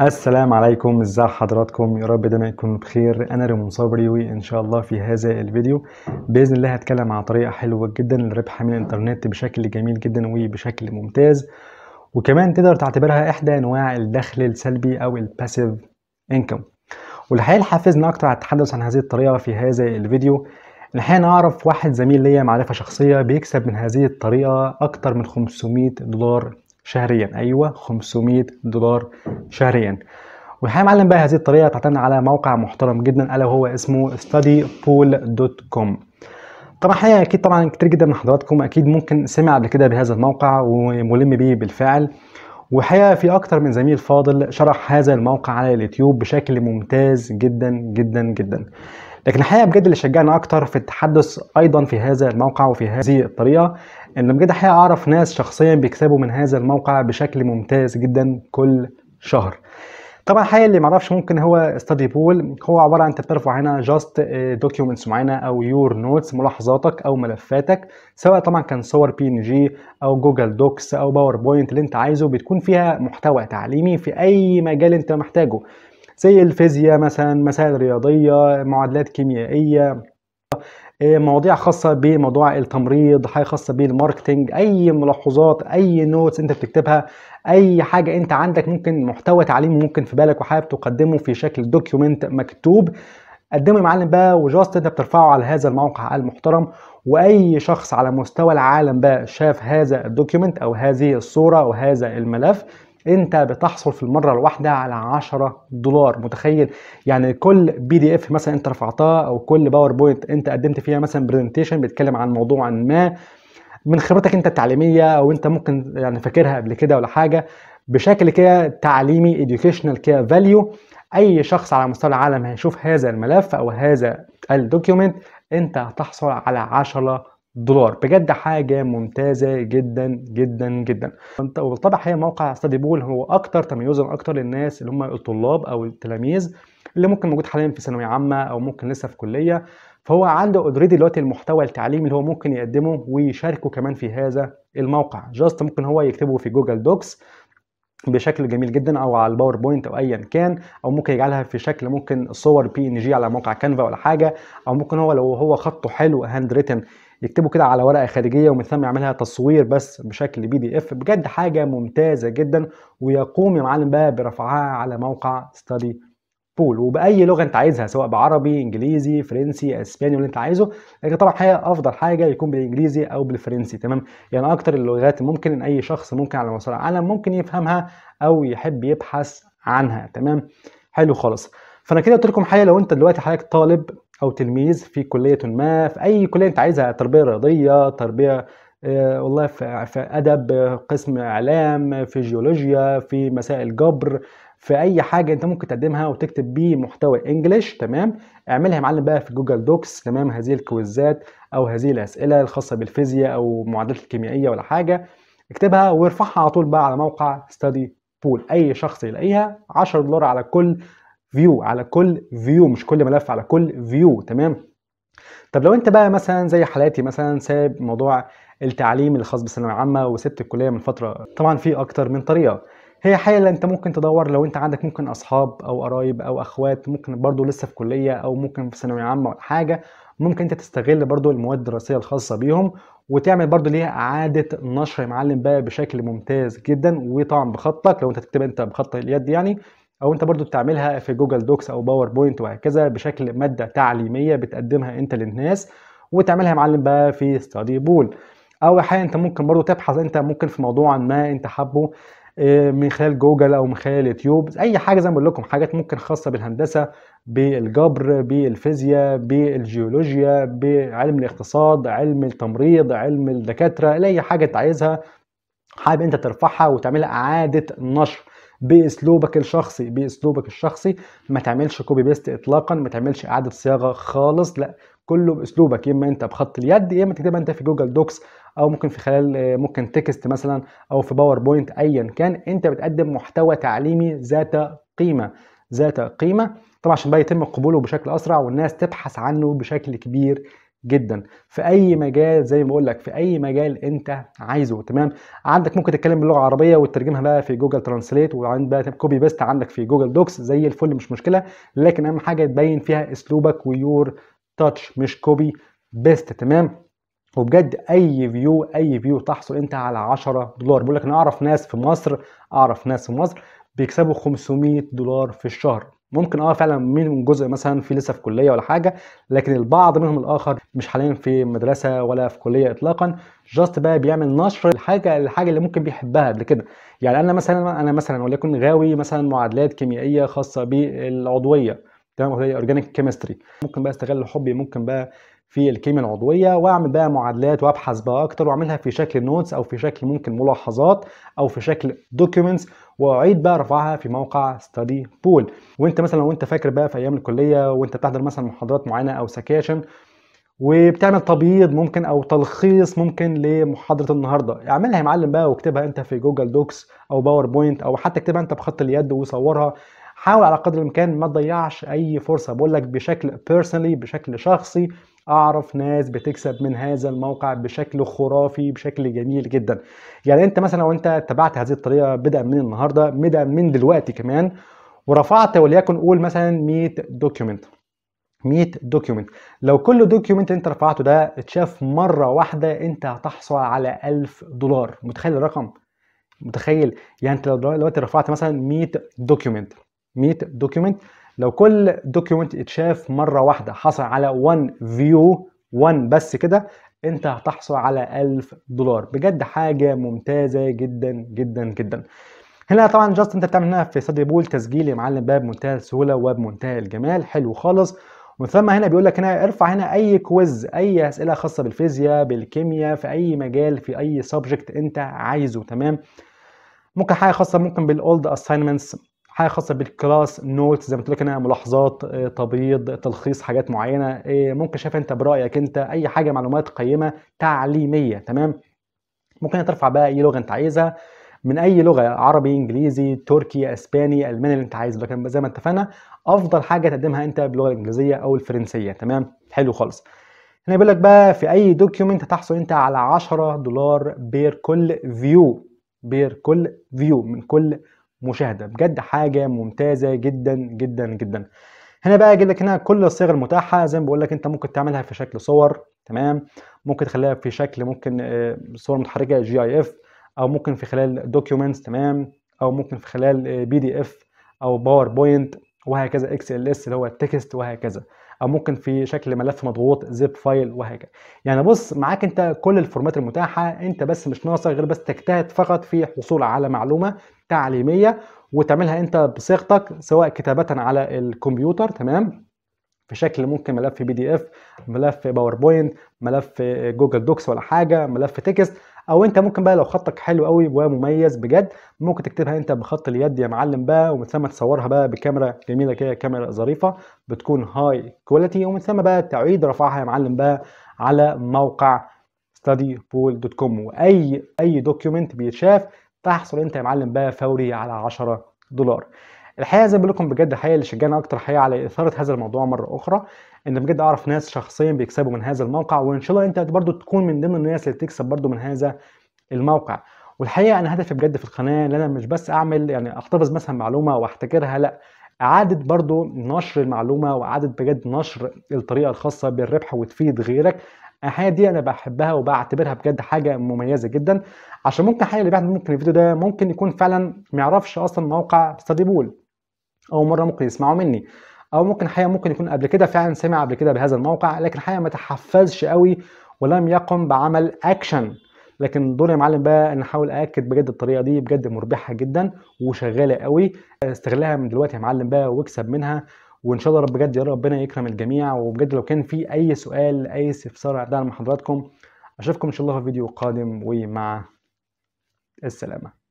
السلام عليكم ازي حضراتكم يا رب دايما يكون بخير انا ريمون صبري وان شاء الله في هذا الفيديو باذن الله هتكلم عن طريقه حلوه جدا للربح من الانترنت بشكل جميل جدا وبشكل ممتاز وكمان تقدر تعتبرها احدى انواع الدخل السلبي او الباسيف انكم والحقيقه اللي حفزني اكتر على التحدث عن هذه الطريقه في هذا الفيديو الحقيقه انا اعرف واحد زميل ليا معرفه شخصيه بيكسب من هذه الطريقه اكتر من 500 دولار شهريا ايوه 500 دولار شهريا والحقيقه معلم بقى هذه الطريقه تعتمد على موقع محترم جدا الا وهو اسمه studypool.com طبعا حقيقة اكيد طبعا كتير جدا من حضراتكم اكيد ممكن سمع قبل كده بهذا الموقع وملم بيه بالفعل وحقيقة في أكتر من زميل فاضل شرح هذا الموقع على اليوتيوب بشكل ممتاز جدا جدا جدا لكن الحقيقه بجد اللي شجعني اكتر في التحدث ايضا في هذا الموقع وفي هذه الطريقه ان بجد الحقيقه اعرف ناس شخصيا بيكسبوا من هذا الموقع بشكل ممتاز جدا كل شهر طبعا الحقيقه اللي معرفش ممكن هو ستادي بول هو عباره عن انت بترفع هنا جاست دوكيومنتس معينه او يور نوتس ملاحظاتك او ملفاتك سواء طبعا كان صور بي ان جي او جوجل دوكس او باوربوينت اللي انت عايزه بتكون فيها محتوى تعليمي في اي مجال انت محتاجه زي الفيزياء مثلا مسائل رياضيه معادلات كيميائيه آه، مواضيع خاصة بموضوع التمريض حاجة خاصة بالماركتينج أي ملاحظات أي نوتس أنت بتكتبها أي حاجة أنت عندك ممكن محتوى تعليمي ممكن في بالك وحابب تقدمه في شكل دوكيومنت مكتوب قدمه يا معلم بقى وجاست انت بترفعه على هذا الموقع المحترم واي شخص على مستوى العالم بقى شاف هذا الدوكيومنت او هذه الصوره او هذا الملف انت بتحصل في المره الواحده على 10 دولار متخيل يعني كل بي دي اف مثلا انت رفعتها او كل باوربوينت انت قدمت فيها مثلا برزنتيشن بيتكلم عن موضوع ما من خبرتك انت التعليميه او انت ممكن يعني فاكرها قبل كده ولا حاجه بشكل كده تعليمي educational كده فاليو اي شخص على مستوى العالم هيشوف هذا الملف او هذا الدوكيومنت انت هتحصل على 10 دولار بجد حاجه ممتازه جدا جدا جدا وبالطبع هي موقع ستادي بول هو اكتر تميزا اكتر للناس اللي هم الطلاب او التلاميذ اللي ممكن موجود حاليا في ثانويه عامه او ممكن لسه في كليه فهو عنده اوريدي دلوقتي المحتوى التعليمي اللي هو ممكن يقدمه ويشاركه كمان في هذا الموقع جاست ممكن هو يكتبه في جوجل دوكس بشكل جميل جدا او على الباوربوينت او ايا كان او ممكن يجعلها في شكل ممكن صور بي ان جي على موقع كانفا ولا حاجه او ممكن هو لو هو خطه حلو هاند ريتن يكتبوا كده على ورقه خارجيه ومن ثم يعملها تصوير بس بشكل بي دي اف بجد حاجه ممتازه جدا ويقوم يا معلم بقى برفعها على موقع ستادي بول وباي لغه انت عايزها سواء بعربي انجليزي فرنسي اسباني اللي انت عايزه لكن طبعا الحقيقه افضل حاجه يكون بالانجليزي او بالفرنسي تمام يعني اكتر اللغات ممكن ان اي شخص ممكن على مستوى العالم ممكن يفهمها او يحب يبحث عنها تمام حلو خالص فانا كده قلت لكم حاجه لو انت دلوقتي حضرتك طالب او تلميذ في كليه ما في اي كليه انت عايزها تربيه رياضيه تربيه آه، والله في, ادب قسم اعلام في جيولوجيا في مسائل جبر في اي حاجه انت ممكن تقدمها وتكتب بيه محتوى انجليش تمام اعملها يا معلم بقى في جوجل دوكس تمام هذه الكويزات او هذه الاسئله الخاصه بالفيزياء او معادلات الكيميائيه ولا حاجه اكتبها وارفعها على طول بقى على موقع ستادي بول اي شخص يلاقيها 10 دولار على كل فيو على كل فيو مش كل ملف على كل فيو تمام طب لو انت بقى مثلا زي حالاتي مثلا ساب موضوع التعليم الخاص بالثانويه العامه وسبت الكليه من فتره طبعا في اكتر من طريقه هي حاله انت ممكن تدور لو انت عندك ممكن اصحاب او قرايب او اخوات ممكن برضو لسه في كليه او ممكن في ثانويه عامه ولا حاجه ممكن انت تستغل برضو المواد الدراسيه الخاصه بيهم وتعمل برضو ليها اعاده نشر يا معلم بقى بشكل ممتاز جدا وطبعا بخطك لو انت تكتب انت بخط اليد يعني او انت برضو بتعملها في جوجل دوكس او باوربوينت وهكذا بشكل ماده تعليميه بتقدمها انت للناس وتعملها يا معلم بقى في ستادي بول او احيانا انت ممكن برضو تبحث انت ممكن في موضوع ما انت حابه آه، من خلال جوجل او من خلال يوتيوب اي حاجه زي ما بقول لكم حاجات ممكن خاصه بالهندسه بالجبر بالفيزياء بالجيولوجيا بعلم الاقتصاد علم التمريض علم الدكاتره اي حاجه انت عايزها حابب انت ترفعها وتعملها اعاده نشر باسلوبك الشخصي باسلوبك الشخصي ما تعملش كوبي بيست اطلاقا ما تعملش اعاده صياغه خالص لا كله باسلوبك يا اما انت بخط اليد يا اما تكتبها انت في جوجل دوكس او ممكن في خلال آه، ممكن تكست مثلا او في باوربوينت ايا كان انت بتقدم محتوى تعليمي ذات قيمه ذات قيمه طبعا عشان بقى يتم قبوله بشكل اسرع والناس تبحث عنه بشكل كبير جدا في اي مجال زي ما بقول لك في اي مجال انت عايزه تمام عندك ممكن تتكلم باللغه العربيه وتترجمها بقى في جوجل ترانسليت وعند بقى كوبي بيست عندك في جوجل دوكس زي الفل مش مشكله لكن اهم حاجه تبين فيها اسلوبك ويور تاتش مش كوبي بيست تمام وبجد اي فيو اي فيو تحصل انت على 10 دولار بقول لك انا اعرف ناس في مصر اعرف ناس في مصر بيكسبوا 500 دولار في الشهر ممكن اه فعلا من جزء مثلا في لسه في كليه ولا حاجه لكن البعض منهم الاخر مش حاليا في مدرسه ولا في كليه اطلاقا جاست بقى بيعمل نشر الحاجه الحاجه اللي ممكن بيحبها قبل كده يعني انا مثلا انا مثلا وليكن غاوي مثلا معادلات كيميائيه خاصه بالعضويه تمام اورجانيك كيمستري ممكن بقى استغل حبي ممكن بقى في الكيمياء العضويه واعمل بقى معادلات وابحث بقى اكتر واعملها في شكل نوتس او في شكل ممكن ملاحظات او في شكل دوكيومنتس واعيد بقى رفعها في موقع ستادي بول وانت مثلا لو انت فاكر بقى في ايام الكليه وانت بتحضر مثلا محاضرات معينه او سكاشن وبتعمل تبييض ممكن او تلخيص ممكن لمحاضره النهارده اعملها يا معلم بقى واكتبها انت في جوجل دوكس او باوربوينت او حتى اكتبها انت بخط اليد وصورها حاول على قدر الامكان ما تضيعش اي فرصه بقول لك بشكل بيرسونالي بشكل شخصي اعرف ناس بتكسب من هذا الموقع بشكل خرافي بشكل جميل جدا يعني انت مثلا لو انت اتبعت هذه الطريقه بدءا من النهارده بدءا من دلوقتي كمان ورفعت وليكن قول مثلا 100 دوكيومنت 100 دوكيومنت لو كل دوكيومنت انت رفعته ده اتشاف مره واحده انت هتحصل على 1000 دولار متخيل الرقم متخيل يعني انت لو دلوقتي رفعت مثلا 100 دوكيومنت 100 دوكيومنت لو كل دوكيومنت اتشاف مره واحده حصل على 1 فيو 1 بس كده انت هتحصل على 1000 دولار بجد حاجه ممتازه جدا جدا جدا هنا طبعا جاست انت بتعمل هنا في ستادي بول تسجيل يا معلم باب منتهى السهوله وبمنتهى الجمال حلو خالص ومن ثم هنا بيقول لك هنا ارفع هنا اي كويز اي اسئله خاصه بالفيزياء بالكيمياء في اي مجال في اي سبجكت انت عايزه تمام ممكن حاجه خاصه ممكن بالاولد اساينمنتس حاجه خاصه بالكلاس نوت زي ما قلت لك انا ملاحظات آه، تبييض تلخيص حاجات معينه آه، ممكن شايف انت برايك انت اي حاجه معلومات قيمه تعليميه تمام ممكن ترفع بقى اي لغه انت عايزها من اي لغه عربي انجليزي تركي اسباني الماني اللي انت عايزه لكن زي ما اتفقنا افضل حاجه تقدمها انت باللغه الانجليزيه او الفرنسيه تمام حلو خالص هنا بيقول لك بقى في اي دوكيومنت هتحصل انت على 10 دولار بير كل فيو بير كل فيو من كل مشاهده بجد حاجه ممتازه جدا جدا جدا هنا بقى اجيب لك هنا كل الصيغ المتاحه زي ما بقول لك انت ممكن تعملها في شكل صور تمام ممكن تخليها في شكل ممكن آه، صور متحركه جي اي اف او ممكن في خلال دوكيومنتس تمام او ممكن في خلال بي دي اف او باوربوينت وهكذا اكس ال اس اللي هو التكست وهكذا او ممكن في شكل ملف مضغوط زيب فايل وهكذا يعني بص معاك انت كل الفورمات المتاحه انت بس مش ناقصك غير بس تجتهد فقط في الحصول على معلومه تعليميه وتعملها انت بصيغتك سواء كتابه على الكمبيوتر تمام في شكل ممكن ملف بي دي اف ملف باوربوينت ملف جوجل دوكس ولا حاجه ملف تكست او انت ممكن بقى لو خطك حلو قوي ومميز بجد ممكن تكتبها انت بخط اليد يا معلم بقى ومن ثم تصورها بقى بكاميرا جميله كده كاميرا ظريفه بتكون هاي كواليتي ومن ثم بقى تعيد رفعها يا معلم بقى على موقع studypool.com واي اي دوكيومنت بيتشاف تحصل انت يا معلم بقى فوري على 10 دولار الحقيقه زي ما بقول لكم بجد الحقيقه اللي شجعني اكتر حقيقه على اثاره هذا الموضوع مره اخرى ان بجد اعرف ناس شخصيا بيكسبوا من هذا الموقع وان شاء الله انت برضو تكون من ضمن الناس اللي تكسب برضو من هذا الموقع والحقيقه انا هدفي بجد في القناه ان انا مش بس اعمل يعني احتفظ مثلا معلومه واحتكرها لا اعاده برضو نشر المعلومه واعاده بجد نشر الطريقه الخاصه بالربح وتفيد غيرك الحاجه دي انا بحبها وبعتبرها بجد حاجه مميزه جدا عشان ممكن حاجه اللي بعد ممكن الفيديو ده ممكن يكون فعلا ما يعرفش اصلا موقع ستادي بول اول مره ممكن يسمعه مني او ممكن حقيقه ممكن يكون قبل كده فعلا سمع قبل كده بهذا الموقع لكن حقيقه ما تحفزش قوي ولم يقم بعمل اكشن لكن دور يا معلم بقى ان احاول اكد بجد الطريقه دي بجد مربحه جدا وشغاله قوي استغلها من دلوقتي يا معلم بقى واكسب منها وان شاء الله رب بجد يا ربنا يكرم الجميع وبجد لو كان في اي سؤال اي استفسار هتدعم حضراتكم اشوفكم ان شاء الله في فيديو قادم ومع السلامه